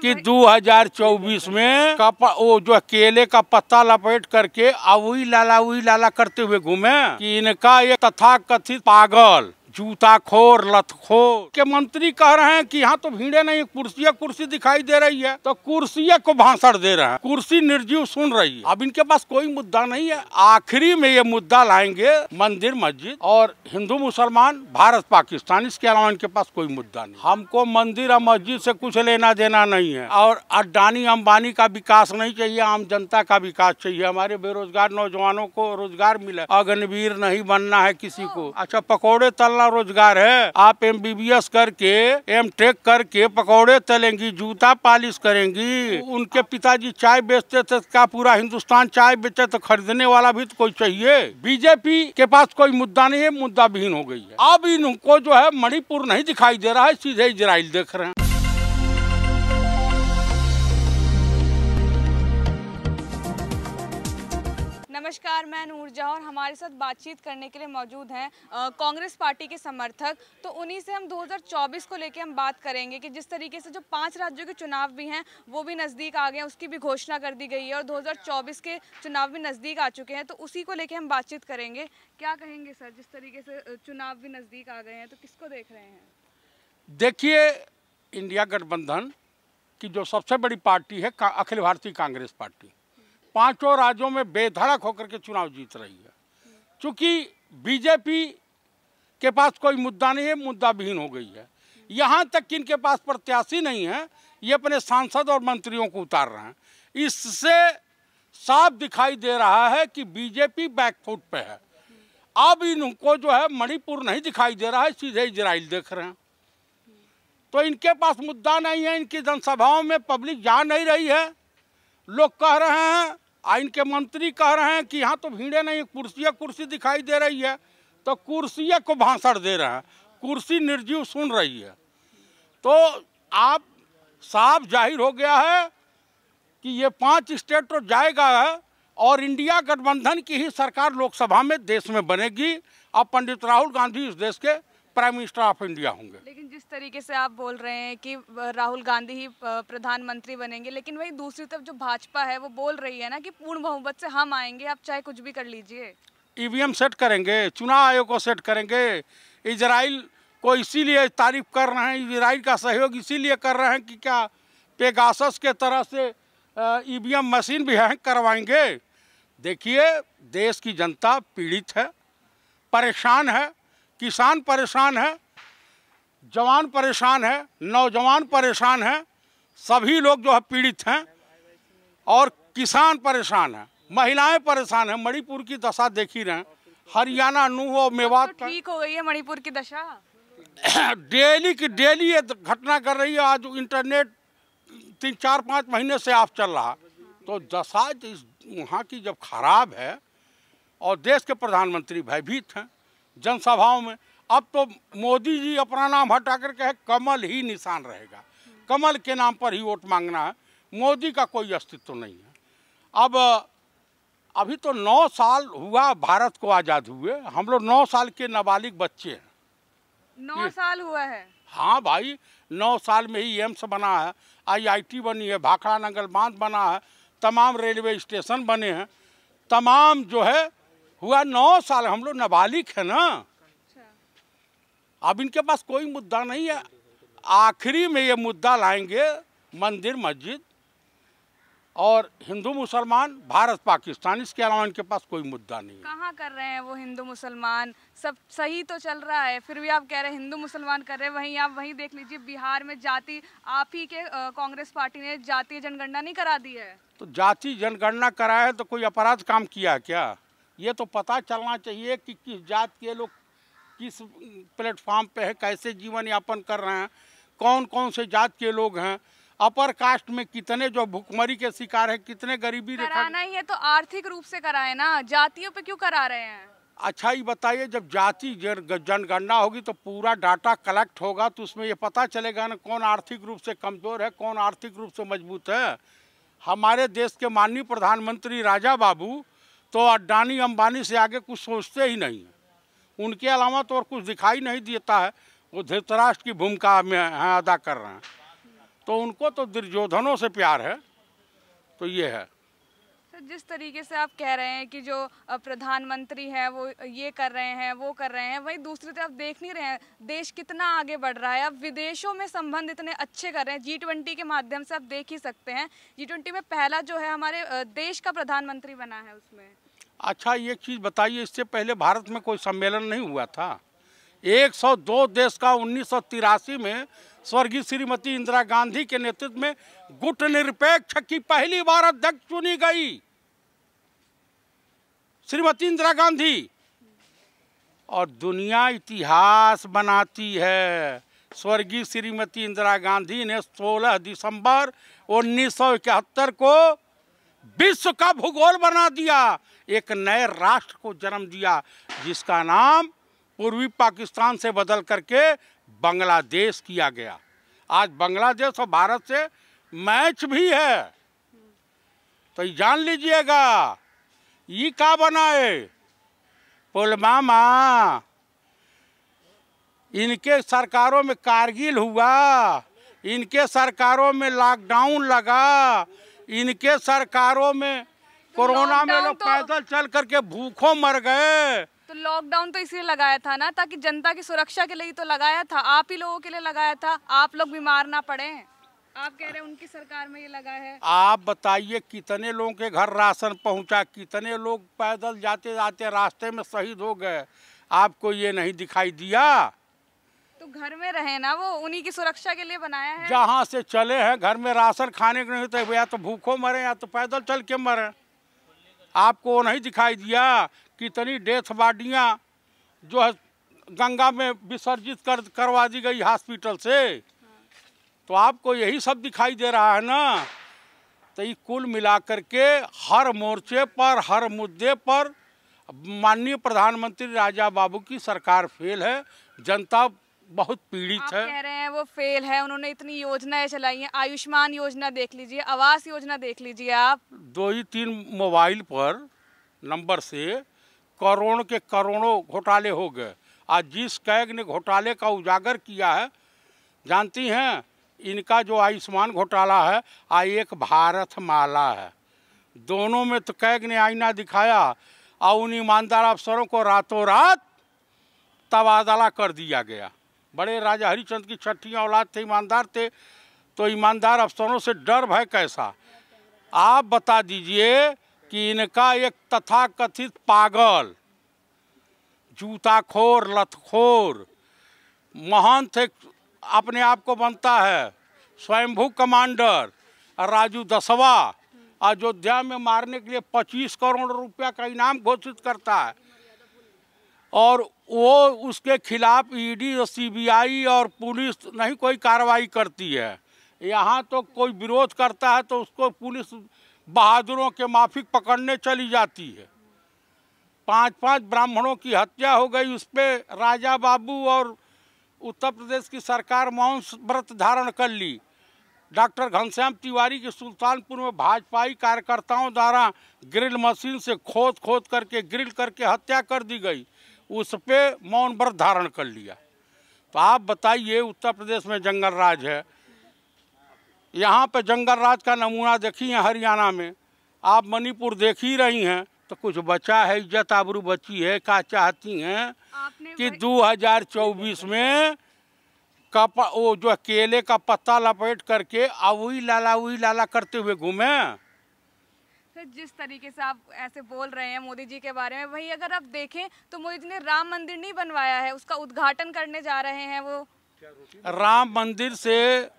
कि 2024 में का वो जो केले का पत्ता लपेट करके अवई लाला उई लाला करते हुए घूमे कि इनका ये तथा कथित पागल जूता खोर लतखोर के मंत्री कह रहे हैं कि यहाँ तो भीड़े नहीं कुर्सी कुर्सी दिखाई दे रही है तो कुर्सी को भाषण दे रहे हैं कुर्सी निर्जीव सुन रही है अब इनके पास कोई मुद्दा नहीं है आखिरी में ये मुद्दा लाएंगे मंदिर मस्जिद और हिंदू मुसलमान भारत पाकिस्तान इसके अलावा इनके पास कोई मुद्दा नहीं हमको मंदिर और मस्जिद से कुछ लेना देना नहीं है और अडानी अम्बानी का विकास नहीं चाहिए आम जनता का विकास चाहिए हमारे बेरोजगार नौजवानों को रोजगार मिले अग्निवीर नहीं बनना है किसी को अच्छा पकौड़े तलना वाला रोजगार है आप एम बी बी एस करके एम टेक करके पकौड़े तलेंगी जूता पालिश करेंगी उनके पिताजी चाय बेचते थे तो क्या पूरा हिंदुस्तान चाय बेचे तो खरीदने वाला भी तो कोई चाहिए बीजेपी के पास कोई मुद्दा नहीं है मुद्दा विहीन हो गई है अब इनको जो है मणिपुर नहीं दिखाई दे रहा है सीधे इसराइल देख रहे हैं नमस्कार मैं नूरजा और हमारे साथ बातचीत करने के लिए मौजूद हैं कांग्रेस पार्टी के समर्थक तो उन्हीं से हम 2024 को लेकर हम बात करेंगे कि जिस तरीके से जो पांच राज्यों के चुनाव भी हैं वो भी नज़दीक आ गए हैं उसकी भी घोषणा कर दी गई है और 2024 के चुनाव भी नज़दीक आ चुके हैं तो उसी को लेकर हम बातचीत करेंगे क्या कहेंगे सर जिस तरीके से चुनाव भी नज़दीक आ गए हैं तो किसको देख रहे हैं देखिए इंडिया गठबंधन की जो सबसे बड़ी पार्टी है अखिल भारतीय कांग्रेस पार्टी पांचों राज्यों में बेधड़क होकर के चुनाव जीत रही है क्योंकि बीजेपी के पास कोई मुद्दा नहीं है मुद्दा विहीन हो गई है यहाँ तक कि इनके पास प्रत्याशी नहीं है ये अपने सांसद और मंत्रियों को उतार रहे हैं इससे साफ दिखाई दे रहा है कि बीजेपी बैकफुट पे है अब इनको जो है मणिपुर नहीं दिखाई दे रहा है सीधे इजराइल देख रहे हैं तो इनके पास मुद्दा नहीं है इनकी जनसभाओं में पब्लिक जा नहीं रही है लोग कह रहे हैं आइन इनके मंत्री कह रहे हैं कि यहाँ तो भीड़े नहीं कुर्सी कुर्सी दिखाई दे रही है तो कुर्सी को भाषण दे रहे हैं कुर्सी निर्जीव सुन रही है तो आप साफ जाहिर हो गया है कि ये पांच स्टेट तो जाएगा और इंडिया गठबंधन की ही सरकार लोकसभा में देश में बनेगी अब पंडित राहुल गांधी इस देश के प्राइम मिनिस्टर ऑफ इंडिया होंगे लेकिन जिस तरीके से आप बोल रहे हैं कि राहुल गांधी ही प्रधानमंत्री बनेंगे लेकिन वही दूसरी तरफ जो भाजपा है वो बोल रही है ना कि पूर्ण बहुमत से हम आएंगे आप चाहे कुछ भी कर लीजिए ईवीएम सेट करेंगे चुनाव आयोग को सेट करेंगे इसराइल को इसीलिए तारीफ कर रहे हैं इसराइल का सहयोग इसीलिए कर रहे हैं कि क्या पेगास के तरह से ई मशीन भी हैंग करवाएंगे देखिए देश की जनता पीड़ित है परेशान है किसान परेशान है जवान परेशान है नौजवान परेशान है सभी लोग जो है पीड़ित हैं और किसान परेशान है महिलाएं परेशान हैं मणिपुर की दशा देख ही रहे हैं हरियाणा नूह और मेवात तो ठीक हो गई है मणिपुर की दशा डेली की डेली ये घटना कर रही है आज इंटरनेट तीन चार पाँच महीने से आप चल रहा तो दशा वहाँ की जब खराब है और देश के प्रधानमंत्री भयभीत हैं जनसभाओं में अब तो मोदी जी अपना नाम हटा कर के कमल ही निशान रहेगा कमल के नाम पर ही वोट मांगना है मोदी का कोई अस्तित्व नहीं है अब अभी तो नौ साल हुआ भारत को आज़ाद हुए हम लोग नौ साल के नाबालिग बच्चे हैं नौ साल हुआ है हाँ भाई नौ साल में ही एम्स बना है आईआईटी बनी है भाखड़ा नंगल बांध बना है तमाम रेलवे स्टेशन बने हैं तमाम जो है हुआ नौ साल हम लोग नाबालिग है ना अच्छा। अब इनके पास कोई मुद्दा नहीं है आखिरी में ये मुद्दा लाएंगे मंदिर मस्जिद और हिंदू मुसलमान भारत पाकिस्तान इसके अलावा इनके पास कोई मुद्दा नहीं है कहाँ कर रहे हैं वो हिंदू मुसलमान सब सही तो चल रहा है फिर भी आप कह रहे हैं हिंदू मुसलमान कर रहे हैं वहीं आप वहीं देख लीजिए बिहार में जाति आप ही के कांग्रेस पार्टी ने जातीय जनगणना नहीं करा दी है तो जाति जनगणना कराया तो कोई अपराध काम किया क्या ये तो पता चलना चाहिए कि किस जात के लोग किस प्लेटफॉर्म पे है कैसे जीवन यापन कर रहे हैं कौन कौन से जात के लोग हैं अपर कास्ट में कितने जो भुखमरी के शिकार है कितने गरीबी कराना ही है तो आर्थिक रूप से कराए ना जातियों पे क्यों करा रहे हैं अच्छा ये बताइए जब जाति जनगणना होगी तो पूरा डाटा कलेक्ट होगा तो उसमें ये पता चलेगा ना कौन आर्थिक रूप से कमज़ोर है कौन आर्थिक रूप से मजबूत है हमारे देश के माननीय प्रधानमंत्री राजा बाबू तो अडानी अंबानी से आगे कुछ सोचते ही नहीं हैं उनके अलावा तो और कुछ दिखाई नहीं देता है वो धृतराष्ट्र की भूमिका में हैं अदा कर रहे हैं तो उनको तो दुर्योधनों से प्यार है तो ये है सर जिस तरीके से आप कह रहे हैं कि जो प्रधानमंत्री हैं वो ये कर रहे हैं वो कर रहे हैं वहीं दूसरी तरफ देख नहीं रहे हैं देश कितना आगे बढ़ रहा है अब विदेशों में संबंध इतने अच्छे कर रहे हैं जी ट्वेंटी के माध्यम से आप देख ही सकते हैं जी ट्वेंटी में पहला जो है हमारे देश का प्रधानमंत्री बना है उसमें अच्छा ये चीज़ बताइए इससे पहले भारत में कोई सम्मेलन नहीं हुआ था 102 देश का उन्नीस में स्वर्गीय श्रीमती इंदिरा गांधी के नेतृत्व में गुट निरपेक्ष की पहली बार अध्यक्ष चुनी गई श्रीमती इंदिरा गांधी और दुनिया इतिहास बनाती है स्वर्गीय श्रीमती इंदिरा गांधी ने 16 दिसंबर उन्नीस को विश्व का भूगोल बना दिया एक नए राष्ट्र को जन्म दिया जिसका नाम पूर्वी पाकिस्तान से बदल करके बांग्लादेश किया गया आज बांग्लादेश और भारत से मैच भी है तो जान लीजिएगा ये का बनाए पुलवामा इनके सरकारों में कारगिल हुआ इनके सरकारों में लॉकडाउन लगा इनके सरकारों में तो कोरोना में लोग तो... पैदल चल करके भूखों मर गए तो लॉकडाउन तो इसलिए लगाया था ना ताकि जनता की सुरक्षा के लिए तो लगाया था आप ही लोगों के लिए लगाया था आप लोग बीमार ना पड़े आप कह रहे हैं उनकी सरकार में ये लगा है आप बताइए कितने लोगों के घर राशन पहुंचा कितने लोग पैदल जाते जाते रास्ते में शहीद हो गए आपको ये नहीं दिखाई दिया घर में रहे ना वो उन्हीं की सुरक्षा के लिए बनाया है जहाँ से चले हैं घर में राशन खाने के नहीं होता तो या तो भूखों मरे या तो पैदल चल के मरे आपको नहीं दिखाई दिया कितनी डेथ बाडियाँ जो है गंगा में विसर्जित कर करवा दी गई हॉस्पिटल से तो आपको यही सब दिखाई दे रहा है ना तो ये कुल मिलाकर के हर मोर्चे पर हर मुद्दे पर माननीय प्रधानमंत्री राजा बाबू की सरकार फेल है जनता बहुत पीड़ित है कह रहे हैं वो फेल है उन्होंने इतनी योजनाएं चलाई हैं आयुष्मान योजना देख लीजिए आवास योजना देख लीजिए आप दो ही तीन मोबाइल पर नंबर से करोड़ के करोड़ों घोटाले हो गए आज जिस कैग ने घोटाले का उजागर किया है जानती हैं इनका जो आयुष्मान घोटाला है आ एक भारत माला है दोनों में तो कैग ने आईना दिखाया और उन ईमानदार अफसरों को रातों रात तबादला कर दिया गया बड़े राजा हरिचंद की छठी औलाद थे ईमानदार थे तो ईमानदार अफसरों से डर भय कैसा आप बता दीजिए कि इनका एक तथाकथित पागल जूताखोर लथखोर महंत एक अपने आप को बनता है स्वयंभू कमांडर राजू दसवा अयोध्या में मारने के लिए 25 करोड़ रुपया का इनाम घोषित करता है और वो उसके खिलाफ ईडी और सीबीआई और पुलिस नहीं कोई कार्रवाई करती है यहाँ तो कोई विरोध करता है तो उसको पुलिस बहादुरों के माफिक पकड़ने चली जाती है पांच पांच ब्राह्मणों की हत्या हो गई उस पर राजा बाबू और उत्तर प्रदेश की सरकार मौन व्रत धारण कर ली डॉक्टर घनश्याम तिवारी के सुल्तानपुर में भाजपाई कार्यकर्ताओं द्वारा ग्रिल मशीन से खोद खोद करके ग्रिल करके हत्या कर दी गई उस पर मौन व्रत धारण कर लिया तो आप बताइए उत्तर प्रदेश में जंगल राज है यहाँ पे जंगल राज का नमूना देखी है हरियाणा में आप मणिपुर देख ही रही हैं तो कुछ बचा है इज्जत आबरू बची है क्या चाहती हैं कि 2024 में कपा वो जो केले का पत्ता लपेट करके आवई लाला उई लाला करते हुए घूमें सर जिस तरीके से आप ऐसे बोल रहे हैं मोदी जी के बारे में वही अगर आप देखें तो मोदी जी ने राम मंदिर नहीं बनवाया है उसका उद्घाटन करने जा रहे हैं वो राम मंदिर से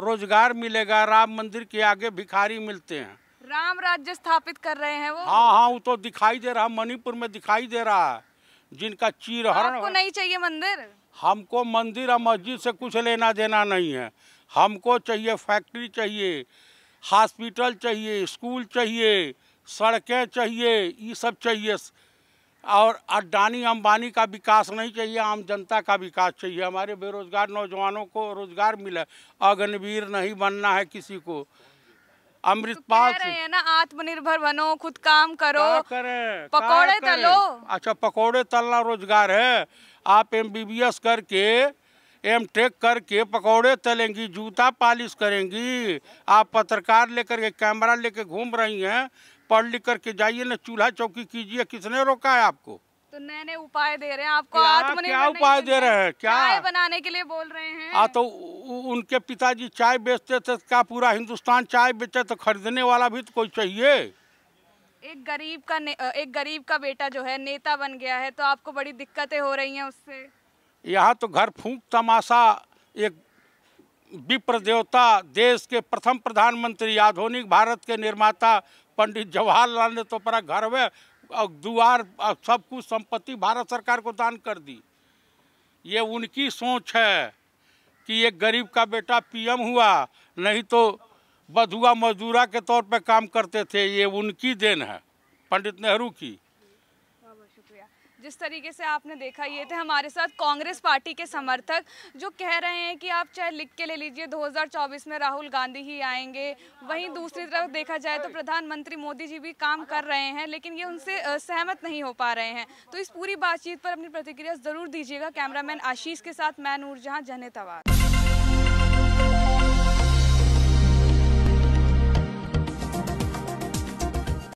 रोजगार मिलेगा राम मंदिर के आगे भिखारी मिलते हैं राम राज्य स्थापित कर रहे हैं वो हाँ हाँ वो तो दिखाई दे रहा मणिपुर में दिखाई दे रहा है जिनका चीरहरण आपको नहीं चाहिए मंदिर हमको मंदिर और मस्जिद से कुछ लेना देना नहीं है हमको चाहिए फैक्ट्री चाहिए हॉस्पिटल चाहिए स्कूल चाहिए सड़कें चाहिए ये सब चाहिए और अडानी अंबानी का विकास नहीं चाहिए आम जनता का विकास चाहिए हमारे बेरोजगार नौजवानों को रोजगार मिले अग्निवीर नहीं बनना है किसी को तो अमृतपाल तो है ना आत्मनिर्भर बनो खुद काम करो करें पकौड़े तलो अच्छा पकौड़े तलना रोजगार है आप एम करके एम टेक करके पकौड़े तलेंगी जूता पालिश करेंगी आप पत्रकार लेकर के कैमरा लेके घूम रही हैं पढ़ लिख करके जाइए ना चूल्हा चौकी कीजिए किसने रोका है आपको तो नए नए उपाय दे रहे हैं आपको क्या उपाय दे रहे हैं क्या चाय बनाने के लिए बोल रहे हैं हाँ तो उनके पिताजी चाय बेचते थे क्या पूरा हिंदुस्तान चाय बेचे तो खरीदने वाला भी तो कोई चाहिए एक गरीब का एक गरीब का बेटा जो है नेता बन गया है तो आपको बड़ी दिक्कतें हो रही हैं उससे यहाँ तो घर फूंक तमाशा एक विप्र देवता देश के प्रथम प्रधानमंत्री आधुनिक भारत के निर्माता पंडित जवाहरलाल ने तो अपना घर में द्वार सब कुछ संपत्ति भारत सरकार को दान कर दी ये उनकी सोच है कि ये गरीब का बेटा पीएम हुआ नहीं तो बधुआ मजदूरा के तौर पे काम करते थे ये उनकी देन है पंडित नेहरू की जिस तरीके से आपने देखा ये थे हमारे साथ कांग्रेस पार्टी के समर्थक जो कह रहे हैं कि आप चाहे लिख के ले लीजिए 2024 में राहुल गांधी ही आएंगे वहीं दूसरी तरफ देखा जाए तो प्रधानमंत्री मोदी जी भी काम कर रहे हैं लेकिन ये उनसे सहमत नहीं हो पा रहे हैं तो इस पूरी बातचीत पर अपनी प्रतिक्रिया ज़रूर दीजिएगा कैमरामैन आशीष के साथ मैं नूरजहाँ जनहित आवाज़